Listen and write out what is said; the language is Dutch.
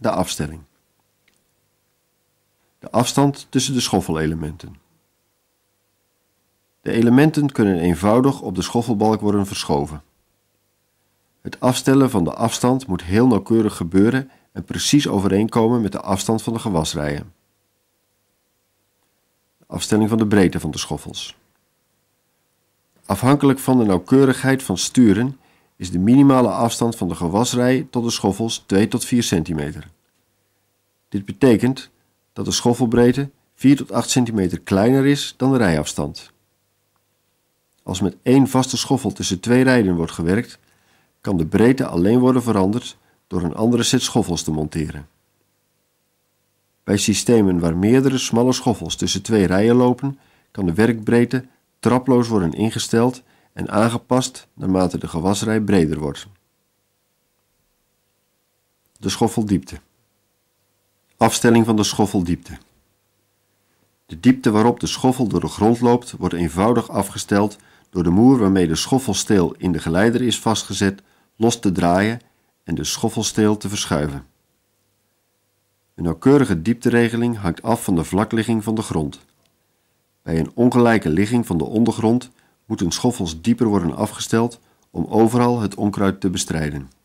de afstelling. De afstand tussen de schoffelelementen. De elementen kunnen eenvoudig op de schoffelbalk worden verschoven. Het afstellen van de afstand moet heel nauwkeurig gebeuren en precies overeenkomen met de afstand van de gewasrijen. afstelling van de breedte van de schoffels. Afhankelijk van de nauwkeurigheid van sturen is de minimale afstand van de gewasrij tot de schoffels 2 tot 4 centimeter. Dit betekent dat de schoffelbreedte 4 tot 8 centimeter kleiner is dan de rijafstand. Als met één vaste schoffel tussen twee rijden wordt gewerkt, kan de breedte alleen worden veranderd door een andere set schoffels te monteren. Bij systemen waar meerdere smalle schoffels tussen twee rijen lopen, kan de werkbreedte traploos worden ingesteld en aangepast naarmate de gewasrij breder wordt. De schoffeldiepte. Afstelling van de schoffeldiepte. De diepte waarop de schoffel door de grond loopt wordt eenvoudig afgesteld door de moer waarmee de schoffelsteel in de geleider is vastgezet los te draaien en de schoffelsteel te verschuiven. Een nauwkeurige diepteregeling hangt af van de vlakligging van de grond. Bij een ongelijke ligging van de ondergrond moeten schoffels dieper worden afgesteld om overal het onkruid te bestrijden.